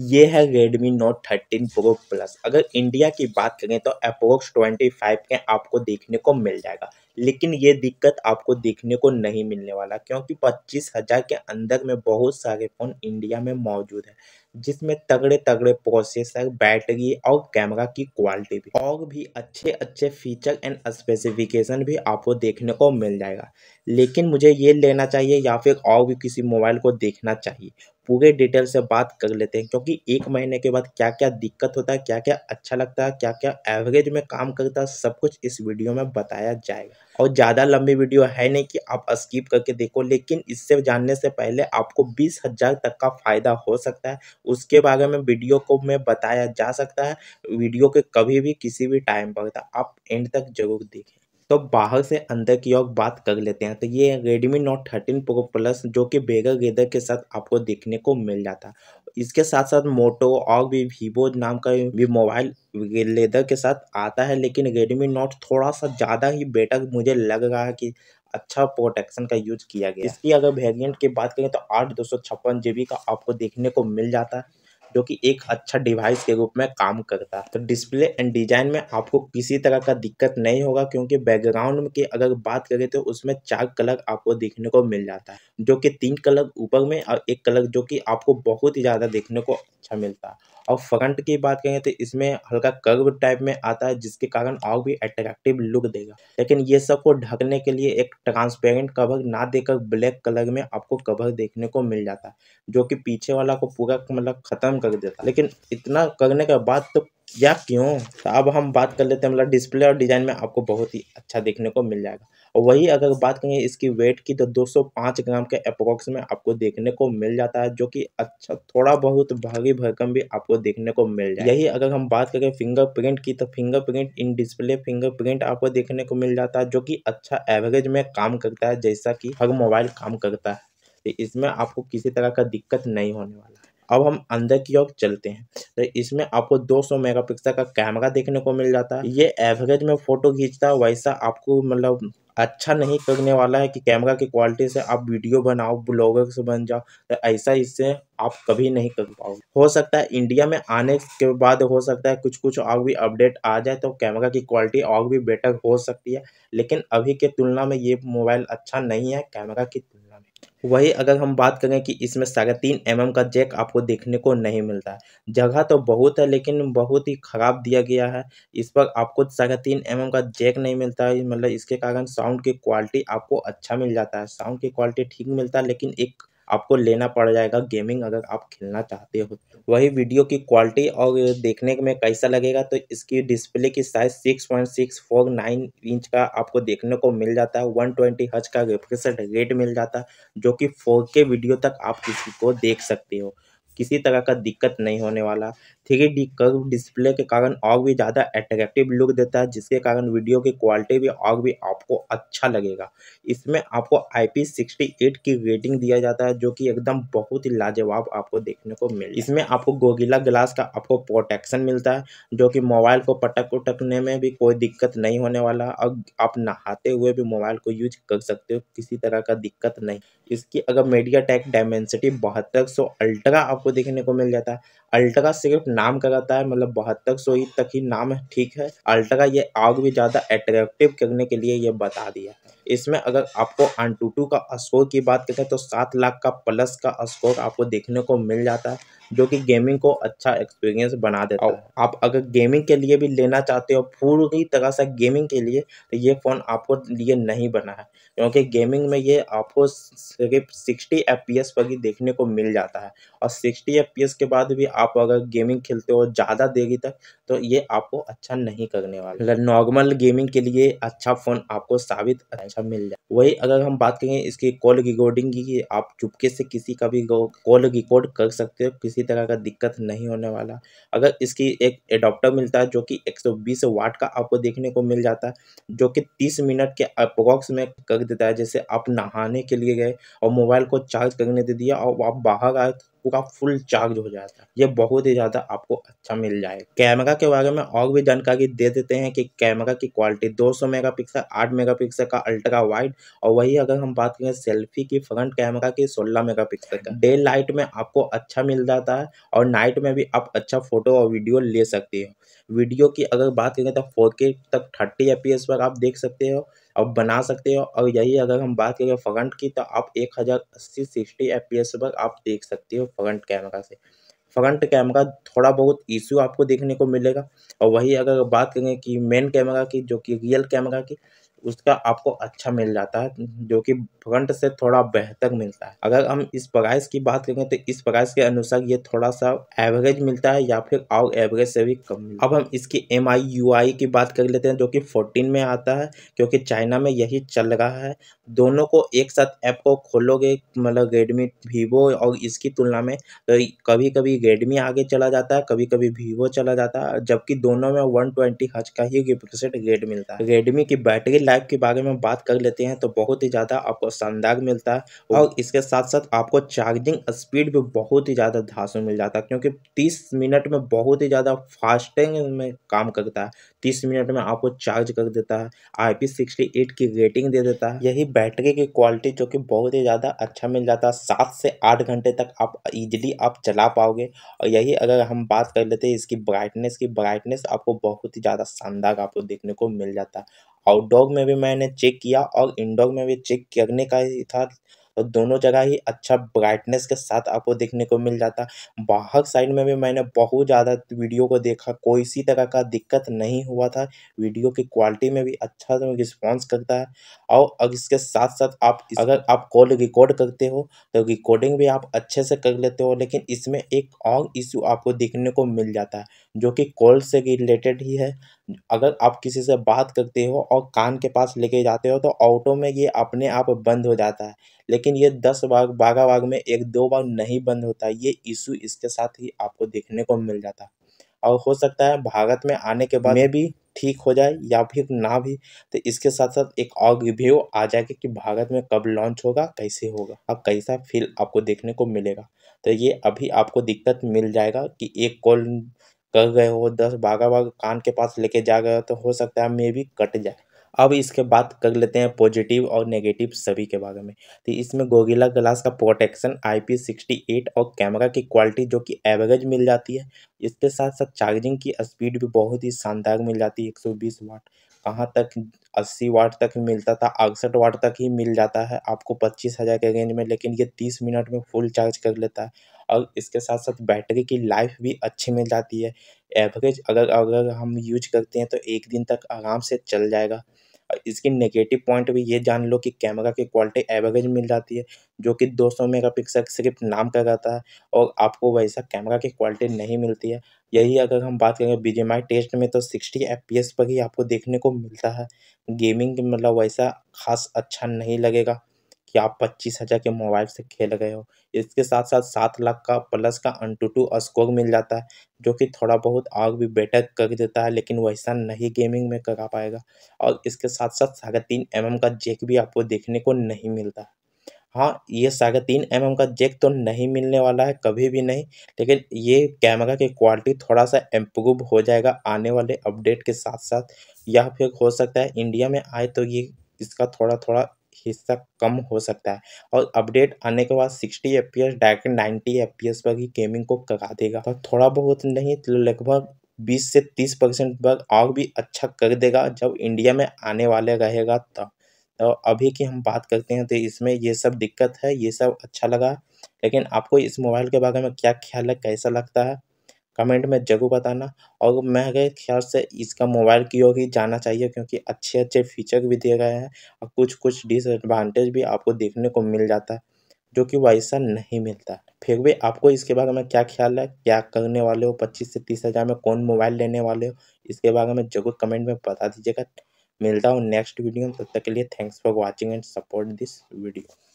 ये है Redmi Note 13 Pro Plus अगर इंडिया की बात करें तो अप्रोक्स 25 के आपको देखने को मिल जाएगा लेकिन ये दिक्कत आपको देखने को नहीं मिलने वाला क्योंकि पच्चीस हज़ार के अंदर में बहुत सारे फ़ोन इंडिया में मौजूद है जिसमें तगड़े तगड़े प्रोसेसर बैटरी और कैमरा की क्वालिटी भी और भी अच्छे अच्छे फीचर एंड स्पेसिफिकेशन भी आपको देखने को मिल जाएगा लेकिन मुझे ये लेना चाहिए या फिर और भी किसी मोबाइल को देखना चाहिए पूरे डिटेल से बात कर लेते हैं क्योंकि एक महीने के बाद क्या क्या दिक्कत होता है क्या क्या अच्छा लगता है क्या क्या एवरेज में काम करता है सब कुछ इस वीडियो में बताया जाएगा और ज़्यादा लंबी वीडियो है नहीं कि आप स्किप करके देखो लेकिन इससे जानने से पहले आपको बीस हज़ार तक का फ़ायदा हो सकता है उसके बारे में वीडियो को में बताया जा सकता है वीडियो के कभी भी किसी भी टाइम पर आप एंड तक जरूर देखें तो बाहर से अंदर की ओर बात कर लेते हैं तो ये Redmi note thirteen pro plus जो कि बेगर गेदर के साथ आपको देखने को मिल जाता है इसके साथ साथ मोटो और भी वीवो नाम का भी मोबाइल लेदर के साथ आता है लेकिन रेडमी नोट थोड़ा सा ज़्यादा ही बेटर मुझे लग रहा है कि अच्छा प्रोटेक्शन का यूज किया गया इसकी अगर वेरिएंट की बात करें तो आठ दो सौ छप्पन जी बी का आपको देखने को मिल जाता है जो कि एक अच्छा डिवाइस के रूप में काम करता है तो डिस्प्ले एंड डिजाइन में आपको किसी तरह का दिक्कत नहीं होगा क्योंकि बैकग्राउंड की अगर बात करें तो उसमें चार कलर आपको देखने को मिल जाता है जो कि तीन कलर ऊपर में और एक कलर जो कि आपको बहुत ही ज़्यादा देखने को अच्छा मिलता है और फ्रंट की बात करें तो इसमें हल्का कर्व टाइप में आता है जिसके कारण और भी अट्रैक्टिव लुक देगा लेकिन ये सब को ढकने के लिए एक ट्रांसपेरेंट कवर ना देकर ब्लैक कलर में आपको कवर देखने को मिल जाता है जो कि पीछे वाला को पूरा मतलब ख़त्म कर दिया था लेकिन इतना करने के बाद तो या क्यों तो अब हम बात कर लेते हैं मतलब डिस्प्ले और डिज़ाइन में आपको बहुत ही अच्छा देखने को मिल जाएगा और वही अगर बात करें इसकी वेट की तो 205 ग्राम के अप्रोक्स में आपको देखने को मिल जाता है जो कि अच्छा थोड़ा बहुत भारी भरकम भी आपको देखने को मिल जाए यही अगर हम बात करें फिंगरप्रिंट की तो फिंगरप्रिंट इन डिस्प्ले फिंगरप्रिंट आपको देखने को मिल जाता है जो कि अच्छा एवरेज में काम करता है जैसा कि हर मोबाइल काम करता है तो इसमें आपको किसी तरह का दिक्कत नहीं होने वाला अब हम अंदर की ओर चलते हैं तो इसमें आपको 200 मेगापिक्सल का कैमरा देखने को मिल जाता है ये एवरेज में फ़ोटो खींचता है वैसा आपको मतलब अच्छा नहीं करने वाला है कि कैमरा की क्वालिटी से आप वीडियो बनाओ ब्लॉगर से बन जाओ तो ऐसा इससे आप कभी नहीं कर पाओगे हो सकता है इंडिया में आने के बाद हो सकता है कुछ कुछ और भी अपडेट आ जाए तो कैमरा की क्वालिटी और भी बेटर हो सकती है लेकिन अभी के तुलना में ये मोबाइल अच्छा नहीं है कैमरा की वही अगर हम बात करें कि इसमें साढ़े तीन एम का जैक आपको देखने को नहीं मिलता है जगह तो बहुत है लेकिन बहुत ही ख़राब दिया गया है इस पर आपको साढ़े तीन एम का जैक नहीं मिलता है मतलब इसके कारण साउंड की क्वालिटी आपको अच्छा मिल जाता है साउंड की क्वालिटी ठीक मिलता है लेकिन एक आपको लेना पड़ जाएगा गेमिंग अगर आप खेलना चाहते हो वही वीडियो की क्वालिटी और देखने में कैसा लगेगा तो इसकी डिस्प्ले की size six point six four nine inch का आपको देखने को मिल जाता है वन ट्वेंटी हज का रिफ्रेश रेट मिल जाता है जो कि फोर के वीडियो तक आप किसी को देख सकते हो किसी तरह का दिक्कत नहीं होने वाला थ्री डी कर्व डिस्प्ले के कारण और भी ज़्यादा अट्रैक्टिव लुक देता है जिसके कारण वीडियो की क्वालिटी भी और भी आपको अच्छा लगेगा इसमें आपको आई पी सिक्सटी एट की रेटिंग दिया जाता है जो कि एकदम बहुत ही लाजवाब आपको देखने को मिले इसमें आपको गोगिला ग्लास का आपको प्रोटेक्शन मिलता है जो कि मोबाइल को पटक उटकने में भी कोई दिक्कत नहीं होने वाला और आप नहाते हुए भी मोबाइल को यूज कर सकते हो किसी तरह का दिक्कत नहीं इसकी अगर मीडिया टेक डायमेंसिटी बहत्तर सौ अल्ट्रा आप आपको देखने को मिल जाता है अल्टा का सिर्फ नाम कराता है मतलब बहत्तर सौ तक ही नाम ठीक है अल्टा का ये और भी ज़्यादा अट्रैक्टिव करने के लिए ये बता दिया है इसमें अगर आपको आंटूटू का स्कोर की बात करें तो सात लाख का प्लस का स्कोर आपको देखने को मिल जाता है जो कि गेमिंग को अच्छा एक्सपीरियंस बना देता है आप अगर गेमिंग के लिए भी लेना चाहते हो पूरी तरह से गेमिंग के लिए तो ये फ़ोन आपको लिए नहीं बना है क्योंकि गेमिंग में ये आपको सिर्फ सिक्सटी एफ पी एस पर ही देखने को मिल जाता है और सिक्सटी एफ पी एस के बाद भी आप अगर गेमिंग खेलते हो ज़्यादा देरी तक तो ये आपको अच्छा नहीं करने वाला नॉर्मल गेमिंग के लिए अच्छा फ़ोन आपको साबित अच्छा मिल जाए वही अगर हम बात करें इसकी कॉल रिकॉर्डिंग की आप चुपके से किसी का भी कॉल रिकॉर्ड कर सकते हो किसी तरह का दिक्कत नहीं होने वाला अगर इसकी एक एडोप्टर मिलता है जो कि 120 वाट का आपको देखने को मिल जाता है जो कि 30 मिनट के अप्रॉक्स में कर देता है जैसे आप नहाने के लिए गए और मोबाइल को चार्ज करने दे दिया और आप बाहर आए पूरा फुल चार्ज हो जाता है ये बहुत ही ज़्यादा आपको अच्छा मिल जाएगा कैमरा के बारे में और भी जानकारी दे देते हैं कि कैमरा की क्वालिटी 200 मेगापिक्सल 8 मेगापिक्सल का अल्ट्रा वाइड और वही अगर हम बात करें सेल्फी की फ्रंट कैमरा की 16 पिक्सल का डे लाइट में आपको अच्छा मिल जाता है और नाइट में भी आप अच्छा फोटो और वीडियो ले सकते हो वीडियो की अगर बात करें तो फोर तक थर्टी एफ पर आप देख सकते हो अब बना सकते हो और यही अगर हम बात करें फ्रंट की तो आप एक हज़ार अस्सी सिक्सटी एफ पी एस पर आप देख सकते हो फ्रंट कैमरा से फ्रंट कैमरा थोड़ा बहुत इश्यू आपको देखने को मिलेगा और वही अगर बात करें कि मेन कैमरा की जो कि रियल कैमरा की उसका आपको अच्छा मिल जाता है जो कि फ्रंट से थोड़ा बेहतर मिलता है अगर हम इस प्राइस की बात करें तो इस प्राइस के अनुसार ये थोड़ा सा एवरेज मिलता है या फिर और एवरेज से भी कम मिलता है अब हम इसकी एम आई यू आई की बात कर लेते हैं जो कि फोर्टीन में आता है क्योंकि चाइना में यही चल रहा है दोनों को एक साथ ऐप को खोलोगे मतलब रेडमी वीवो और इसकी तुलना में तो कभी कभी रेडमी आगे चला जाता है कभी कभी वीवो चला जाता है जबकि दोनों में वन ट्वेंटी हज का ही रिप्रेसेंट रेट मिलता है रेडमी की बैटरी लाइफ के बारे में बात कर लेते हैं तो बहुत ही ज़्यादा आपको शानदार मिलता है और इसके साथ साथ आपको चार्जिंग स्पीड भी बहुत ही ज़्यादा धांसू मिल जाता है क्योंकि तीस मिनट में बहुत ही ज़्यादा फास्टिंग में काम करता है तीस मिनट में आपको चार्ज कर देता है आई पी सिक्सटी एट की रेटिंग दे देता है यही बैटरी की क्वालिटी जो कि बहुत ही ज़्यादा अच्छा मिल जाता है सात से आठ घंटे तक आप इजिली आप चला पाओगे और यही अगर हम बात कर लेते हैं इसकी ब्राइटनेस की ब्राइटनेस आपको बहुत ही ज़्यादा शानदार आपको देखने को मिल जाता है आउटडोर में भी मैंने चेक किया और इनडोर में भी चेक करने का ही था और तो दोनों जगह ही अच्छा ब्राइटनेस के साथ आपको देखने को मिल जाता बाहर साइड में भी मैंने बहुत ज़्यादा वीडियो को देखा कोई सी तरह का दिक्कत नहीं हुआ था वीडियो की क्वालिटी में भी अच्छा रिस्पॉन्स करता है और इसके साथ साथ आप अगर आप कॉल रिकॉर्ड करते हो तो रिकॉर्डिंग भी आप अच्छे से कर लेते हो लेकिन इसमें एक और इश्यू आपको देखने को मिल जाता है जो कि कॉल से रिलेटेड ही है अगर आप किसी से बात करते हो और कान के पास लेके जाते हो तो ऑटो में ये अपने आप बंद हो जाता है लेकिन ये दस बाग बाघा बाग में एक दो बाग नहीं बंद होता ये इशू इसके साथ ही आपको देखने को मिल जाता और हो सकता है भारत में आने के बाद में भी ठीक हो जाए या फिर ना भी तो इसके साथ साथ एक और रिव्यू आ जाएगा कि भारत में कब लॉन्च होगा कैसे होगा अब कैसा फील आपको देखने को मिलेगा तो ये अभी आपको दिक्कत मिल जाएगा कि एक कॉल कर गए हो दस भागा भाग कान के पास लेके जा गए हो तो हो सकता है मे भी कट जाए अब इसके बात कर लेते हैं पॉजिटिव और नेगेटिव सभी के बारे में तो इसमें गोगिला ग्लास का protection I P sixty eight और कैमरा की क्वालिटी जो कि एवरेज मिल जाती है इसके साथ साथ चार्जिंग की स्पीड भी बहुत ही शानदार मिल जाती है एक सौ बीस वाट कहाँ तक अस्सी वाट तक मिलता था अड़सठ वाट तक ही मिल जाता है आपको पच्चीस हज़ार के रेंज में लेकिन ये तीस मिनट में फुल चार्ज कर लेता है और इसके साथ साथ बैटरी की लाइफ भी अच्छी मिल जाती है एवरेज अगर अगर हम यूज करते हैं तो एक दिन तक आराम से चल जाएगा इसकी नेगेटिव पॉइंट भी ये जान लो कि कैमरा की क्वालिटी एवरेज मिल जाती है जो कि 200 पिक्सल सिर्फ नाम कर जाता है और आपको वैसा कैमरा की क्वालिटी नहीं मिलती है यही अगर हम बात करें बी टेस्ट में तो सिक्सटी एफ पर ही आपको देखने को मिलता है गेमिंग मतलब वैसा खास अच्छा नहीं लगेगा कि आप पच्चीस हज़ार के मोबाइल से खेल गए हो इसके साथ साथ सात लाख का प्लस का अन टू स्कोर मिल जाता है जो कि थोड़ा बहुत आग भी बेटर कर देता है लेकिन वैसा नहीं गेमिंग में करा पाएगा और इसके साथ साथ साढ़े तीन एम का जेक भी आपको देखने को नहीं मिलता है हाँ ये साढ़े तीन एम एम का जेक तो नहीं मिलने वाला है कभी भी नहीं लेकिन ये कैमरा की क्वालिटी थोड़ा सा इम्प्रूव हो जाएगा आने वाले अपडेट के साथ साथ या फिर हो सकता है इंडिया में आए तो ये इसका थोड़ा थोड़ा हिस्सा कम हो सकता है और अपडेट आने के बाद sixty F P S direct ninety F पर ही गेमिंग को करा देगा और थोड़ा बहुत नहीं तो लगभग बीस से तीस परसेंट बग और भी अच्छा कर देगा जब इंडिया में आने वाले रहेगा तब तो अभी की हम बात करते हैं तो इसमें ये सब दिक्कत है ये सब अच्छा लगा लेकिन आपको इस मोबाइल के बारे में क्या ख्याल है कैसा लगता है कमेंट में जरूर बताना और मेरे ख्याल से इसका मोबाइल की ओर ही जाना चाहिए क्योंकि अच्छे अच्छे फीचर भी दिए गए हैं और कुछ कुछ डिसएडवांटेज भी आपको देखने को मिल जाता है जो कि वैसा नहीं मिलता फिर भी आपको इसके बारे में क्या ख्याल है क्या करने वाले हो पच्चीस से तीस हज़ार में कौन मोबाइल लेने वाले हो इसके बारे में जरूर कमेंट में बता दीजिएगा मिलता हूँ नेक्स्ट वीडियो में तब तक के लिए thanks for watching and support this video